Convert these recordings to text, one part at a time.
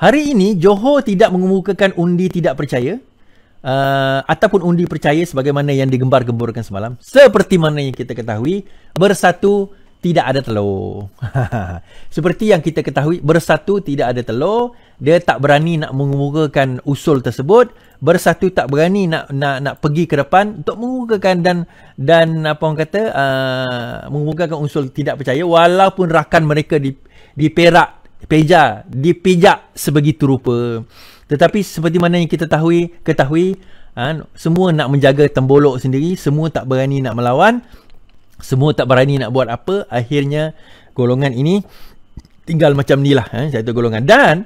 Hari ini Johor tidak mengemukakan undi tidak percaya uh, ataupun undi percaya sebagaimana yang digembar-gemburkan semalam. Seperti mana yang kita ketahui, bersatu tidak ada telur. Seperti yang kita ketahui, bersatu tidak ada telur, dia tak berani nak mengemukakan usul tersebut, bersatu tak berani nak nak nak pergi ke depan untuk mengemukakan dan dan apa orang kata uh, mengemukakan usul tidak percaya walaupun rakan mereka di di Perak peja dipijak sebegitu rupa tetapi seperti mana yang kita tahu ketahui ha, semua nak menjaga tembolok sendiri semua tak berani nak melawan semua tak berani nak buat apa akhirnya golongan ini tinggal macam ni lah ha, satu golongan dan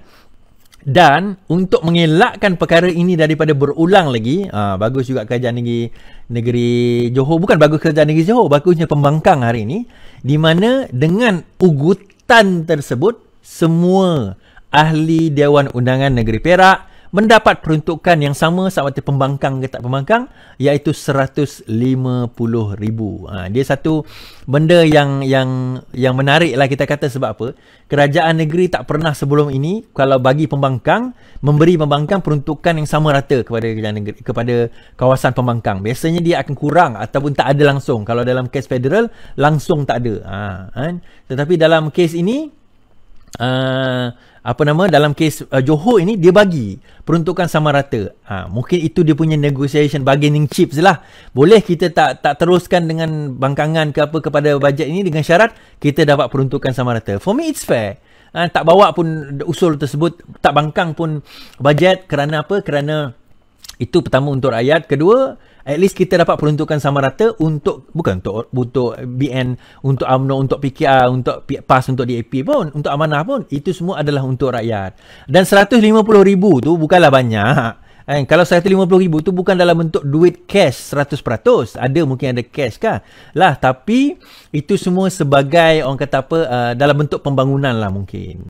dan untuk mengelakkan perkara ini daripada berulang lagi ha, bagus juga kerajaan negeri negeri Johor bukan bagus kerajaan negeri Johor bagusnya pembangkang hari ini di mana dengan ugutan tersebut semua ahli Dewan Undangan Negeri Perak mendapat peruntukan yang sama sama ada pembangkang ke tak pembangkang iaitu 150,000. Ha, dia satu benda yang yang yang menarik lah kita kata sebab apa? Kerajaan negeri tak pernah sebelum ini kalau bagi pembangkang memberi pembangkang peruntukan yang sama rata kepada kerajaan negeri kepada kawasan pembangkang. Biasanya dia akan kurang ataupun tak ada langsung. Kalau dalam kes federal langsung tak ada. Ha, kan? Tetapi dalam kes ini uh, apa nama dalam kes uh, Johor ini dia bagi peruntukan sama rata. Ha, mungkin itu dia punya negotiation bargaining chips lah. Boleh kita tak tak teruskan dengan bangkangan ke apa kepada bajet ini dengan syarat kita dapat peruntukan sama rata. For me it's fair. Ha, tak bawa pun usul tersebut, tak bangkang pun bajet kerana apa? Kerana itu pertama untuk rakyat. Kedua, at least kita dapat peruntukan sama rata untuk, bukan untuk, untuk BN, untuk UMNO, untuk PKR, untuk PAS, untuk DAP pun, untuk amanah pun. Itu semua adalah untuk rakyat. Dan RM150,000 tu bukanlah banyak. And eh, kalau RM150,000 tu bukan dalam bentuk duit cash 100%. Ada mungkin ada cash kah? Lah, tapi itu semua sebagai orang kata apa, uh, dalam bentuk pembangunan lah mungkin.